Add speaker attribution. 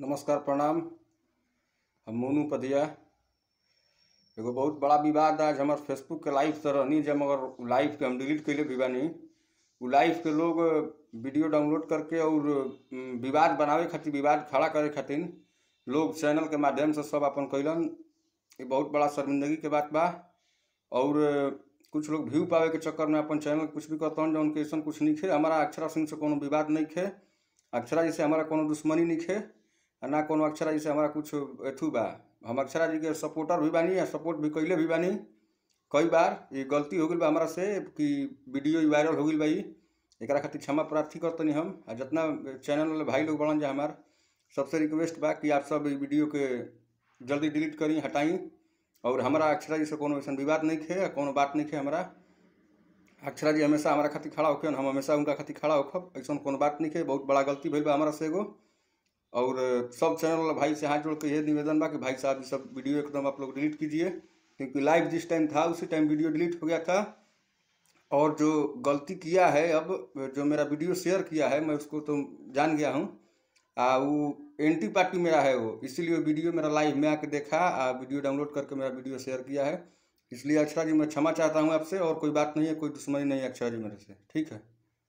Speaker 1: नमस्कार प्रणाम हम मोनू पदिया एगो बहुत बड़ा विवाद आज हमारे फेसबुक के लाइव से रहनी जब मगर लाइव के हम डिलीट कैले विवानी बानी लाइव के लोग वीडियो डाउनलोड करके और विवाद बनावे खातिर विवाद खड़ा करे खातिर लोग चैनल के माध्यम से सब अपन कैलन ये बहुत बड़ा शर्मिंदगी के बात बा और कुछ लोग व्यू पावे के चक्कर में अपन चैनल कुछ भी करता जो उनके ऐसा कुछ नहीं है हमारा अक्षरा सिंह से कोनो विवाद नहीं है अक्षरा जैसे हमारा कोनो दुश्मनी नहीं है ना को अक्षरा जी से हमारा कुछ एथू बा हम अक्षरा जी के सपोर्टर भी बानी या सपोर्ट भी कैले भी बानी कई बार ये गलती हो गई बा हमारा से कि वीडियो वायरल हो गई बा एक खातिर क्षमा प्रार्थी करतनी हम आ जितना चैनल वाले भाई लोग बढ़न जाए हमार सबसे रिक्वेस्ट बा कि आप सब वीडियो के जल्दी डिलीट करी हटाई और हमारा अक्षरा जी से कोई ऐसा विवाद नहीं थे को बात नहीं थे हमारा अक्षरा जी हमेशा हमारा खातिर खड़ा होके हम हमेशा उनका खातिर खड़ा होखब ऐसा कोई बात नहीं थे बहुत बड़ा गलती भैल बा हमारा से एगो और सब चैनल वाला भाई से हाथ जोड़ के ये निवेदन बा कि भाई साहब ये सब वीडियो एकदम आप लोग डिलीट कीजिए क्योंकि लाइव जिस टाइम था उसी टाइम वीडियो डिलीट हो गया था और जो गलती किया है अब जो मेरा वीडियो शेयर किया है मैं उसको तो जान गया हूँ आ वो एंटी पार्टी मेरा है वो इसीलिए वीडियो मेरा लाइव में आके देखा आ वीडियो डाउनलोड करके मेरा वीडियो शेयर किया है इसलिए अक्षरा जी मैं क्षमा चाहता हूँ आपसे और कोई बात नहीं है कोई दुश्मनी नहीं है अक्षरा जी मेरे से ठीक है